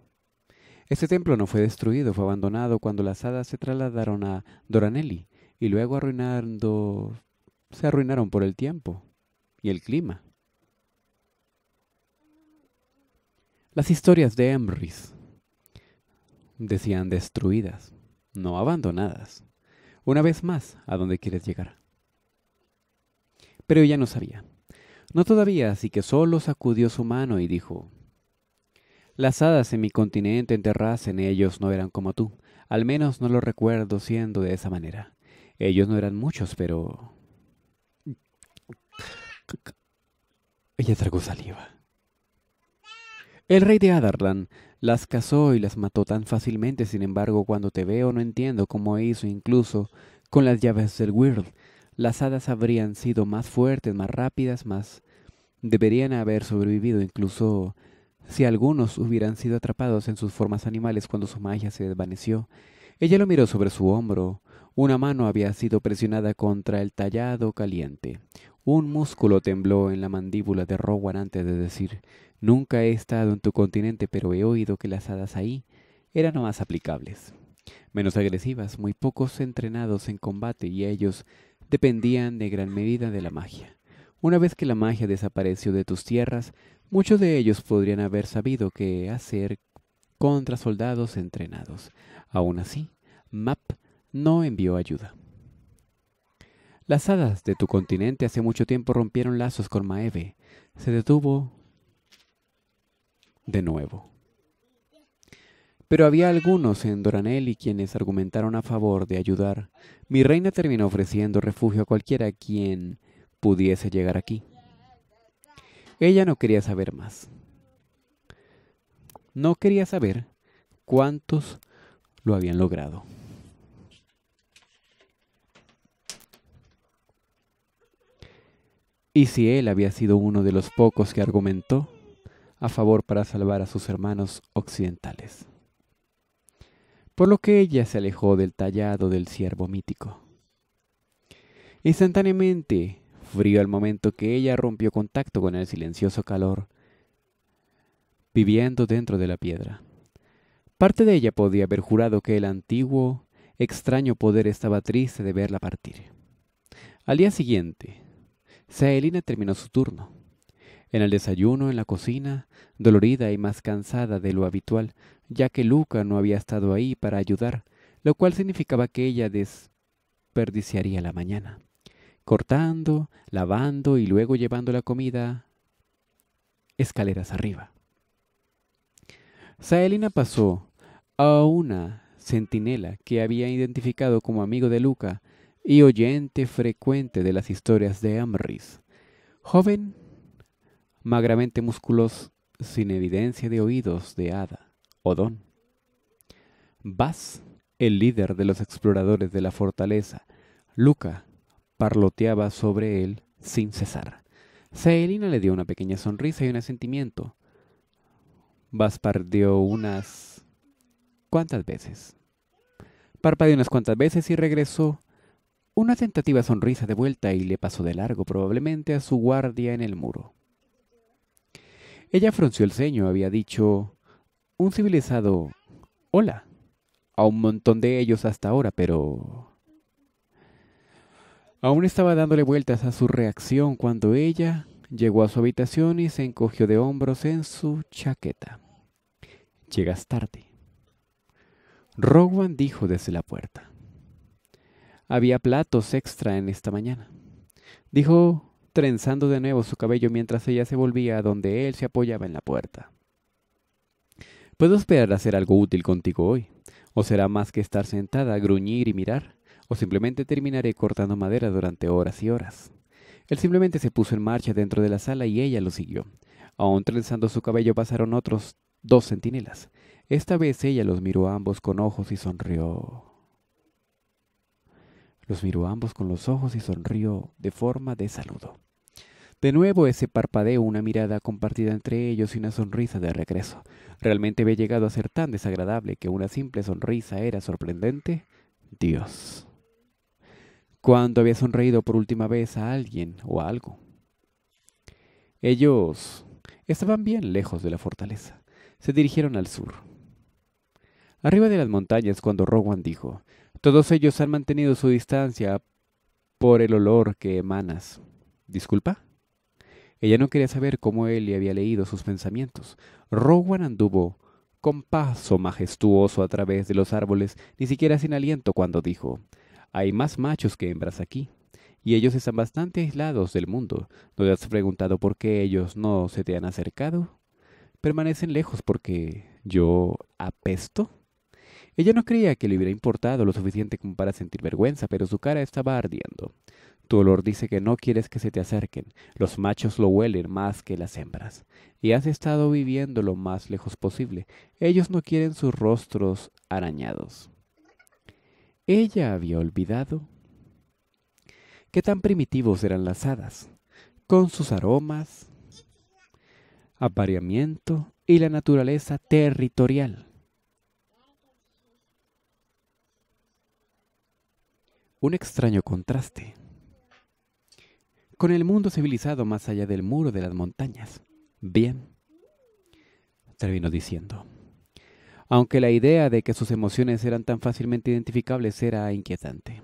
Speaker 1: Este templo no fue destruido, fue abandonado cuando las hadas se trasladaron a Doranelli y luego arruinando se arruinaron por el tiempo y el clima. Las historias de Emrys decían destruidas, no abandonadas. Una vez más, ¿a dónde quieres llegar? Pero ella no sabía. No todavía, así que solo sacudió su mano y dijo, Las hadas en mi continente enterrasen ellos no eran como tú, al menos no lo recuerdo siendo de esa manera. Ellos no eran muchos, pero... Ella tragó saliva. El rey de Adarlan las cazó y las mató tan fácilmente, sin embargo, cuando te veo no entiendo cómo hizo incluso con las llaves del Weird. Las hadas habrían sido más fuertes, más rápidas, más... Deberían haber sobrevivido incluso si algunos hubieran sido atrapados en sus formas animales cuando su magia se desvaneció. Ella lo miró sobre su hombro. Una mano había sido presionada contra el tallado caliente. Un músculo tembló en la mandíbula de Rowan antes de decir Nunca he estado en tu continente, pero he oído que las hadas ahí eran más aplicables, menos agresivas, muy pocos entrenados en combate y ellos dependían de gran medida de la magia. Una vez que la magia desapareció de tus tierras, muchos de ellos podrían haber sabido qué hacer contra soldados entrenados. Aún así, Map no envió ayuda. Las hadas de tu continente hace mucho tiempo rompieron lazos con Maeve. Se detuvo de nuevo. Pero había algunos en Doranelli quienes argumentaron a favor de ayudar. Mi reina terminó ofreciendo refugio a cualquiera quien pudiese llegar aquí. Ella no quería saber más. No quería saber cuántos lo habían logrado. Y si él había sido uno de los pocos que argumentó, a favor para salvar a sus hermanos occidentales. Por lo que ella se alejó del tallado del ciervo mítico. Instantáneamente, frío al momento que ella rompió contacto con el silencioso calor, viviendo dentro de la piedra. Parte de ella podía haber jurado que el antiguo, extraño poder estaba triste de verla partir. Al día siguiente, Saelina terminó su turno en el desayuno, en la cocina, dolorida y más cansada de lo habitual, ya que Luca no había estado ahí para ayudar, lo cual significaba que ella desperdiciaría la mañana, cortando, lavando y luego llevando la comida escaleras arriba. Saelina pasó a una centinela que había identificado como amigo de Luca y oyente frecuente de las historias de Amris. Joven magramente músculos sin evidencia de oídos de hada, Odón. Bas, el líder de los exploradores de la fortaleza, Luca, parloteaba sobre él sin cesar. Celina le dio una pequeña sonrisa y un asentimiento. Bas parpadeó unas cuantas veces. Parpadeó unas cuantas veces y regresó una tentativa sonrisa de vuelta y le pasó de largo probablemente a su guardia en el muro. Ella frunció el ceño, había dicho un civilizado hola a un montón de ellos hasta ahora, pero... Aún estaba dándole vueltas a su reacción cuando ella llegó a su habitación y se encogió de hombros en su chaqueta. Llegas tarde. Rowan dijo desde la puerta. Había platos extra en esta mañana. Dijo trenzando de nuevo su cabello mientras ella se volvía a donde él se apoyaba en la puerta. Puedo esperar hacer algo útil contigo hoy, o será más que estar sentada, gruñir y mirar, o simplemente terminaré cortando madera durante horas y horas. Él simplemente se puso en marcha dentro de la sala y ella lo siguió. Aún trenzando su cabello pasaron otros dos centinelas. Esta vez ella los miró a ambos con ojos y sonrió. Los miró ambos con los ojos y sonrió de forma de saludo. De nuevo ese parpadeo, una mirada compartida entre ellos y una sonrisa de regreso. ¿Realmente había llegado a ser tan desagradable que una simple sonrisa era sorprendente? Dios. ¿Cuándo había sonreído por última vez a alguien o a algo? Ellos estaban bien lejos de la fortaleza. Se dirigieron al sur. Arriba de las montañas cuando Rowan dijo, todos ellos han mantenido su distancia por el olor que emanas. ¿Disculpa? Ella no quería saber cómo él le había leído sus pensamientos. Rowan anduvo con paso majestuoso a través de los árboles, ni siquiera sin aliento cuando dijo, hay más machos que hembras aquí, y ellos están bastante aislados del mundo. ¿No te has preguntado por qué ellos no se te han acercado? Permanecen lejos porque yo apesto. Ella no creía que le hubiera importado lo suficiente como para sentir vergüenza, pero su cara estaba ardiendo. Tu olor dice que no quieres que se te acerquen. Los machos lo huelen más que las hembras. Y has estado viviendo lo más lejos posible. Ellos no quieren sus rostros arañados. Ella había olvidado qué tan primitivos eran las hadas, con sus aromas, apareamiento y la naturaleza territorial. un extraño contraste con el mundo civilizado más allá del muro de las montañas. Bien, terminó diciendo. Aunque la idea de que sus emociones eran tan fácilmente identificables era inquietante.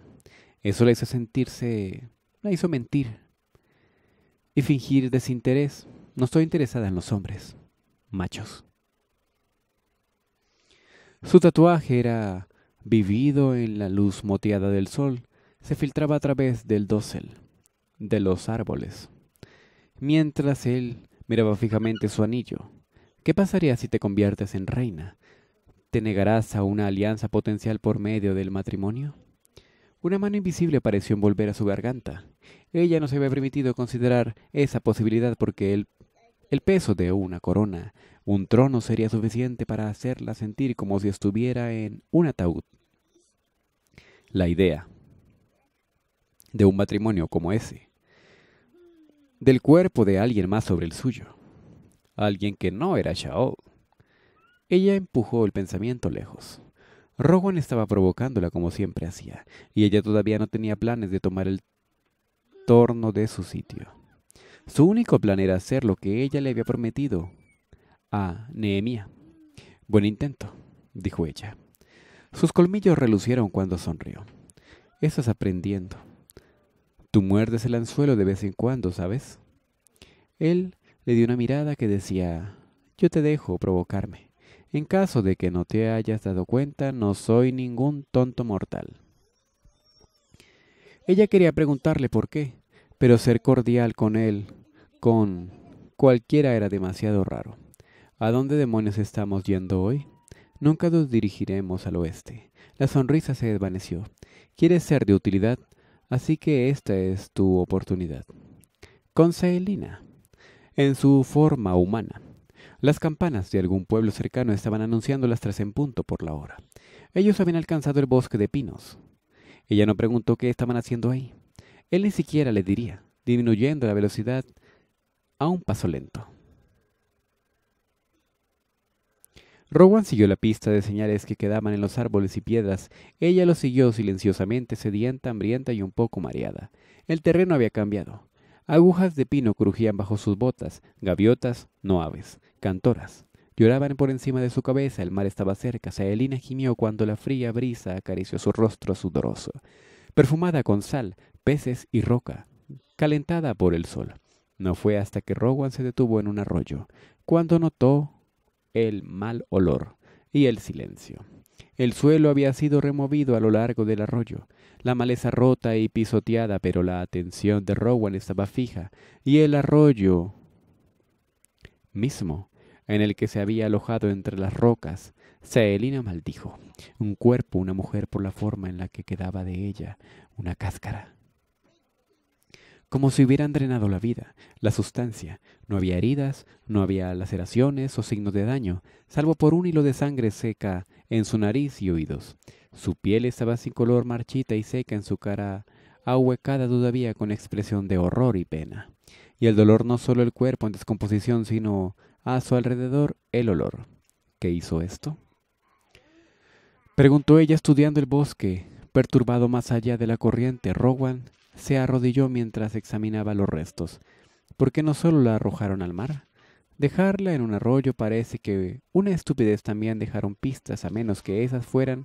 Speaker 1: Eso la hizo sentirse... la hizo mentir. Y fingir desinterés. No estoy interesada en los hombres. Machos. Su tatuaje era vivido en la luz moteada del sol, se filtraba a través del dosel, de los árboles. Mientras él miraba fijamente su anillo, ¿qué pasaría si te conviertes en reina? ¿Te negarás a una alianza potencial por medio del matrimonio? Una mano invisible pareció envolver a su garganta. Ella no se había permitido considerar esa posibilidad porque el, el peso de una corona, un trono sería suficiente para hacerla sentir como si estuviera en un ataúd la idea de un matrimonio como ese, del cuerpo de alguien más sobre el suyo, alguien que no era Shao. Ella empujó el pensamiento lejos. Rowan estaba provocándola como siempre hacía, y ella todavía no tenía planes de tomar el torno de su sitio. Su único plan era hacer lo que ella le había prometido a Nehemia. Buen intento, dijo ella. Sus colmillos relucieron cuando sonrió. Estás aprendiendo. Tú muerdes el anzuelo de vez en cuando, ¿sabes? Él le dio una mirada que decía, yo te dejo provocarme. En caso de que no te hayas dado cuenta, no soy ningún tonto mortal. Ella quería preguntarle por qué, pero ser cordial con él, con cualquiera era demasiado raro. ¿A dónde demonios estamos yendo hoy? Nunca nos dirigiremos al oeste. La sonrisa se desvaneció. Quieres ser de utilidad, así que esta es tu oportunidad. Concelina. En su forma humana. Las campanas de algún pueblo cercano estaban anunciando las tres en punto por la hora. Ellos habían alcanzado el bosque de pinos. Ella no preguntó qué estaban haciendo ahí. Él ni siquiera le diría, disminuyendo la velocidad a un paso lento. Rowan siguió la pista de señales que quedaban en los árboles y piedras. Ella lo siguió silenciosamente, sedienta, hambrienta y un poco mareada. El terreno había cambiado. Agujas de pino crujían bajo sus botas, gaviotas, no aves, cantoras. Lloraban por encima de su cabeza, el mar estaba cerca, Saelina gimió cuando la fría brisa acarició su rostro sudoroso, perfumada con sal, peces y roca, calentada por el sol. No fue hasta que Rowan se detuvo en un arroyo, cuando notó el mal olor y el silencio. El suelo había sido removido a lo largo del arroyo, la maleza rota y pisoteada, pero la atención de Rowan estaba fija, y el arroyo mismo, en el que se había alojado entre las rocas, Selina maldijo. Un cuerpo, una mujer por la forma en la que quedaba de ella, una cáscara como si hubieran drenado la vida, la sustancia. No había heridas, no había laceraciones o signos de daño, salvo por un hilo de sangre seca en su nariz y oídos. Su piel estaba sin color, marchita y seca en su cara, ahuecada todavía con expresión de horror y pena. Y el dolor no solo el cuerpo en descomposición, sino a su alrededor el olor. ¿Qué hizo esto? Preguntó ella estudiando el bosque, perturbado más allá de la corriente. Rowan se arrodilló mientras examinaba los restos. ¿Por qué no solo la arrojaron al mar? Dejarla en un arroyo parece que una estupidez también dejaron pistas, a menos que esas fueran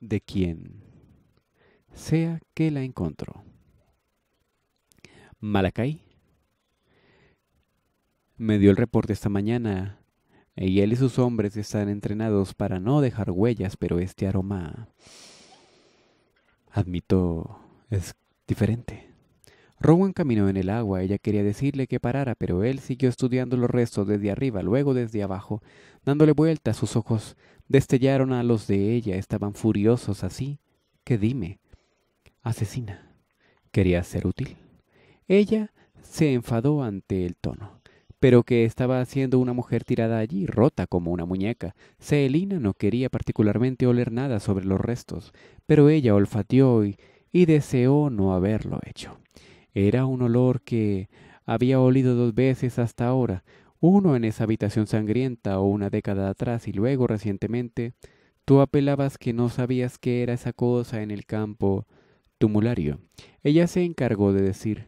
Speaker 1: de quien sea que la encontró. ¿Malakai? me dio el reporte esta mañana y él y sus hombres están entrenados para no dejar huellas, pero este aroma... Admito, es diferente. Rowan caminó en el agua, ella quería decirle que parara, pero él siguió estudiando los restos desde arriba, luego desde abajo, dándole vueltas, sus ojos destellaron a los de ella, estaban furiosos así, «¿Qué dime, asesina, quería ser útil. Ella se enfadó ante el tono, pero que estaba haciendo una mujer tirada allí, rota como una muñeca. Celina no quería particularmente oler nada sobre los restos, pero ella olfateó y, deseó no haberlo hecho. Era un olor que había olido dos veces hasta ahora, uno en esa habitación sangrienta o una década atrás y luego recientemente, tú apelabas que no sabías qué era esa cosa en el campo tumulario. Ella se encargó de decir.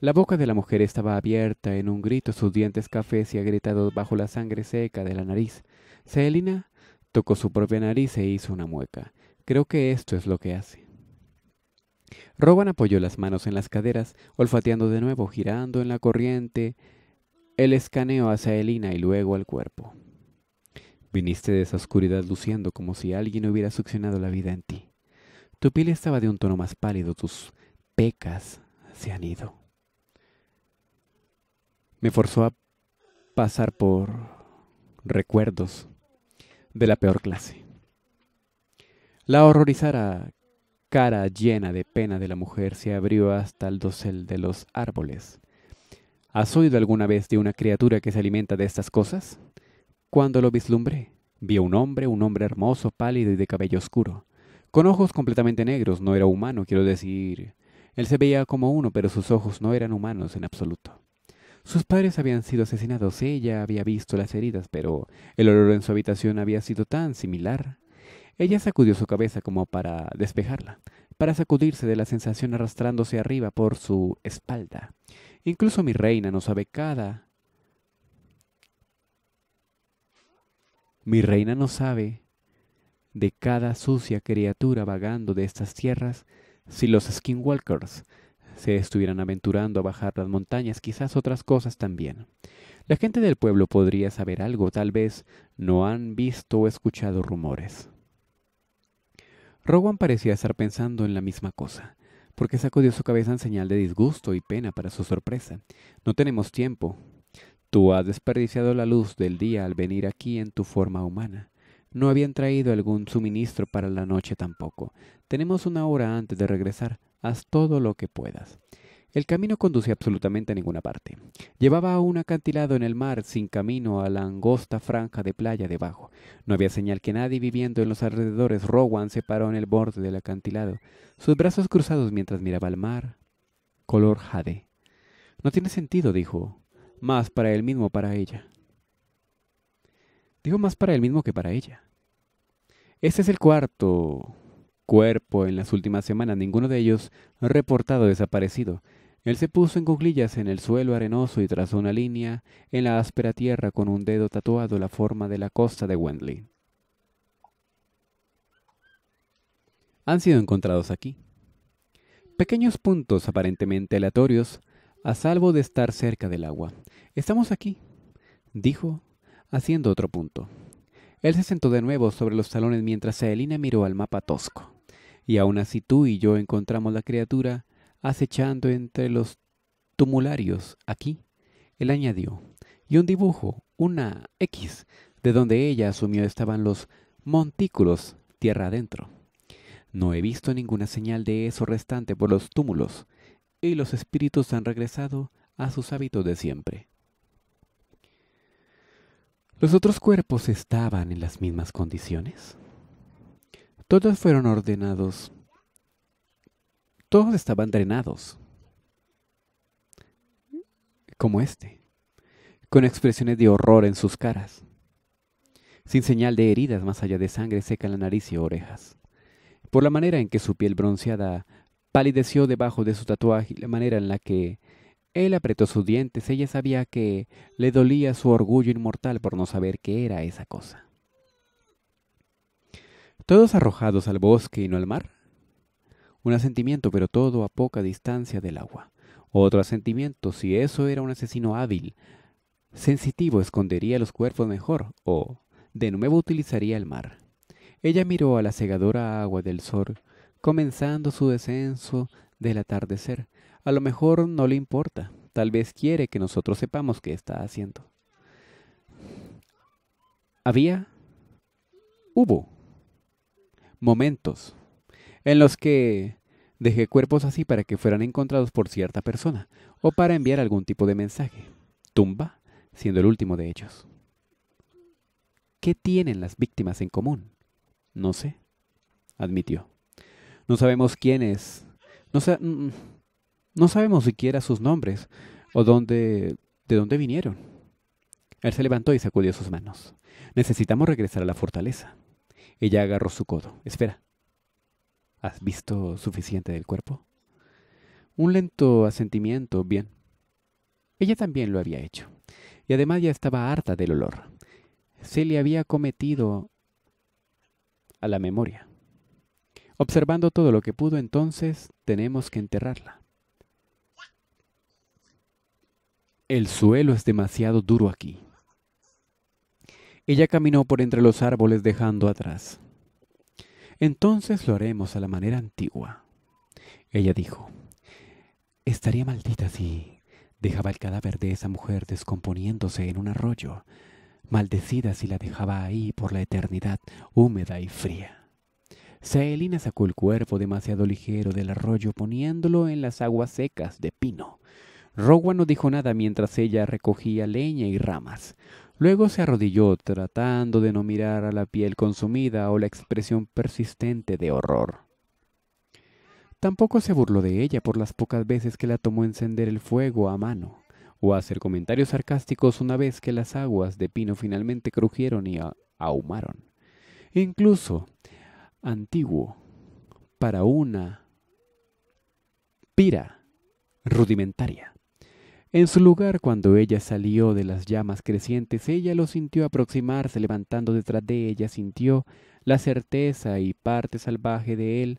Speaker 1: La boca de la mujer estaba abierta en un grito, sus dientes cafés y agrietados bajo la sangre seca de la nariz. Celina tocó su propia nariz e hizo una mueca. Creo que esto es lo que hace. Roban apoyó las manos en las caderas, olfateando de nuevo, girando en la corriente, el escaneo hacia Elina y luego al cuerpo. Viniste de esa oscuridad luciendo como si alguien hubiera succionado la vida en ti. Tu piel estaba de un tono más pálido, tus pecas se han ido. Me forzó a pasar por recuerdos de la peor clase. La horrorizada cara llena de pena de la mujer se abrió hasta el dosel de los árboles. ¿Has oído alguna vez de una criatura que se alimenta de estas cosas? Cuando lo vislumbré, vi un hombre, un hombre hermoso, pálido y de cabello oscuro, con ojos completamente negros, no era humano, quiero decir. Él se veía como uno, pero sus ojos no eran humanos en absoluto. Sus padres habían sido asesinados, ella había visto las heridas, pero el olor en su habitación había sido tan similar ella sacudió su cabeza como para despejarla, para sacudirse de la sensación arrastrándose arriba por su espalda. Incluso mi reina no sabe cada... Mi reina no sabe de cada sucia criatura vagando de estas tierras si los skinwalkers se estuvieran aventurando a bajar las montañas, quizás otras cosas también. La gente del pueblo podría saber algo, tal vez no han visto o escuchado rumores. Rowan parecía estar pensando en la misma cosa, porque sacudió su cabeza en señal de disgusto y pena para su sorpresa. No tenemos tiempo. Tú has desperdiciado la luz del día al venir aquí en tu forma humana. No habían traído algún suministro para la noche tampoco. Tenemos una hora antes de regresar. Haz todo lo que puedas. El camino conducía absolutamente a ninguna parte. Llevaba a un acantilado en el mar, sin camino, a la angosta franja de playa debajo. No había señal que nadie viviendo en los alrededores. Rowan se paró en el borde del acantilado, sus brazos cruzados mientras miraba al mar, color jade. No tiene sentido, dijo, más para él mismo para ella. Dijo más para él mismo que para ella. Este es el cuarto cuerpo en las últimas semanas, ninguno de ellos reportado desaparecido. Él se puso en cuclillas en el suelo arenoso y trazó una línea en la áspera tierra con un dedo tatuado la forma de la costa de Wendley. Han sido encontrados aquí. Pequeños puntos aparentemente aleatorios, a salvo de estar cerca del agua. Estamos aquí, dijo, haciendo otro punto. Él se sentó de nuevo sobre los talones mientras Aelina miró al mapa tosco. Y aún así tú y yo encontramos la criatura acechando entre los tumularios. Aquí, él añadió, y un dibujo, una X, de donde ella asumió estaban los montículos tierra adentro. No he visto ninguna señal de eso restante por los túmulos, y los espíritus han regresado a sus hábitos de siempre. ¿Los otros cuerpos estaban en las mismas condiciones? Todos fueron ordenados todos estaban drenados, como este, con expresiones de horror en sus caras, sin señal de heridas más allá de sangre seca en la nariz y orejas, por la manera en que su piel bronceada palideció debajo de su tatuaje y la manera en la que él apretó sus dientes, ella sabía que le dolía su orgullo inmortal por no saber qué era esa cosa. Todos arrojados al bosque y no al mar, un asentimiento, pero todo a poca distancia del agua. Otro asentimiento, si eso era un asesino hábil, sensitivo, escondería los cuerpos mejor, o de nuevo utilizaría el mar. Ella miró a la cegadora agua del sol, comenzando su descenso del atardecer. A lo mejor no le importa, tal vez quiere que nosotros sepamos qué está haciendo. Había, hubo, momentos en los que dejé cuerpos así para que fueran encontrados por cierta persona o para enviar algún tipo de mensaje. Tumba siendo el último de ellos. ¿Qué tienen las víctimas en común? No sé, admitió. No sabemos quién es. No, mm, mm, no sabemos siquiera sus nombres o dónde, de dónde vinieron. Él se levantó y sacudió sus manos. Necesitamos regresar a la fortaleza. Ella agarró su codo. Espera, ¿Has visto suficiente del cuerpo? Un lento asentimiento, bien. Ella también lo había hecho, y además ya estaba harta del olor. Se le había cometido a la memoria. Observando todo lo que pudo, entonces tenemos que enterrarla. El suelo es demasiado duro aquí. Ella caminó por entre los árboles dejando atrás entonces lo haremos a la manera antigua. Ella dijo, estaría maldita si dejaba el cadáver de esa mujer descomponiéndose en un arroyo, maldecida si la dejaba ahí por la eternidad húmeda y fría. Celina sacó el cuerpo demasiado ligero del arroyo poniéndolo en las aguas secas de pino. Rowan no dijo nada mientras ella recogía leña y ramas. Luego se arrodilló tratando de no mirar a la piel consumida o la expresión persistente de horror. Tampoco se burló de ella por las pocas veces que la tomó encender el fuego a mano, o hacer comentarios sarcásticos una vez que las aguas de pino finalmente crujieron y ahumaron. Incluso, antiguo, para una pira rudimentaria. En su lugar, cuando ella salió de las llamas crecientes, ella lo sintió aproximarse, levantando detrás de ella, sintió la certeza y parte salvaje de él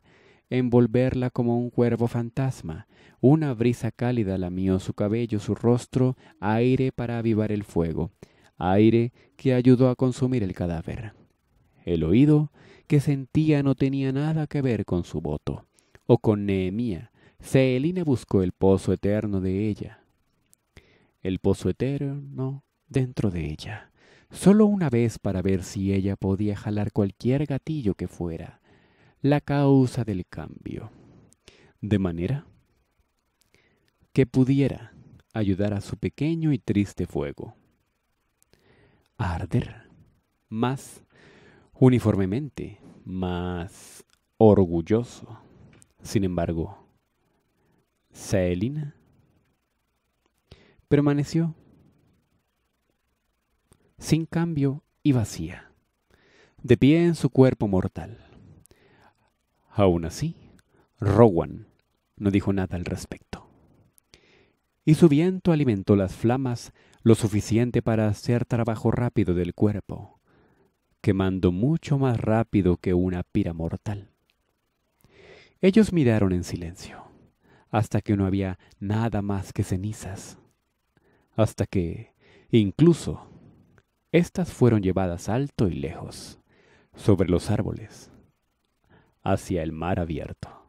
Speaker 1: envolverla como un cuervo fantasma. Una brisa cálida lamió su cabello, su rostro, aire para avivar el fuego, aire que ayudó a consumir el cadáver. El oído que sentía no tenía nada que ver con su voto o con Nehemía. Celina buscó el pozo eterno de ella, el pozo eterno dentro de ella, solo una vez para ver si ella podía jalar cualquier gatillo que fuera, la causa del cambio, de manera que pudiera ayudar a su pequeño y triste fuego a arder más uniformemente, más orgulloso. Sin embargo, Selina permaneció sin cambio y vacía, de pie en su cuerpo mortal. Aún así, Rowan no dijo nada al respecto. Y su viento alimentó las flamas lo suficiente para hacer trabajo rápido del cuerpo, quemando mucho más rápido que una pira mortal. Ellos miraron en silencio, hasta que no había nada más que cenizas hasta que, incluso, éstas fueron llevadas alto y lejos, sobre los árboles, hacia el mar abierto.